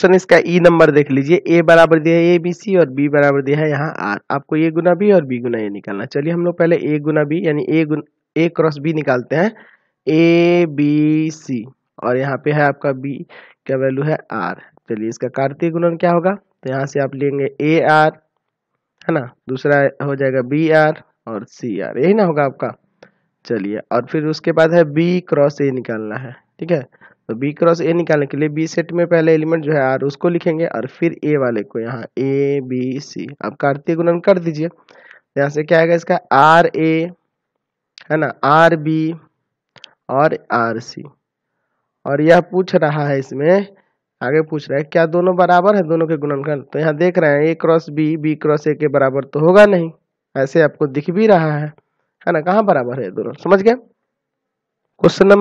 question इसका ई e number देख लीजिए ए बराबर दिया है ए बी सी और बी बराबर दिया है यहाँ आर आपको ए गुना बी और बी गुना ए निकालना चलिए हम लोग पहले ए गुना बी यानी ए गुन ए क्रॉस बी निकालते हैं ए बी सी और यहाँ पे है आपका बी क्या वैल्यू है आर चलिए इसका कार्तीय गुणन क्या होगा तो यहाँ से आप लेंगे ए आर है ना दूसरा हो जाएगा बी आर और सी आर यही ना होगा आपका चलिए और फिर उसके बाद है बी क्रॉस ए निकालना है ठीक है तो बी क्रॉस ए निकालने के लिए बी सेट में पहले एलिमेंट जो है आर उसको लिखेंगे और फिर ए वाले को यहाँ ए बी सी आप कार्तीय गुणन कर दीजिए यहाँ से क्या आएगा इसका आर ए है ना आर बी और आर सी और यह पूछ रहा है इसमें आगे पूछ रहा है क्या दोनों बराबर है दोनों के गुणनखंड तो यहाँ देख रहे हैं A cross B B cross A के बराबर तो होगा नहीं ऐसे आपको दिख भी रहा है है ना कहाँ बराबर है दोनों समझ गए क्वेश्चन नंबर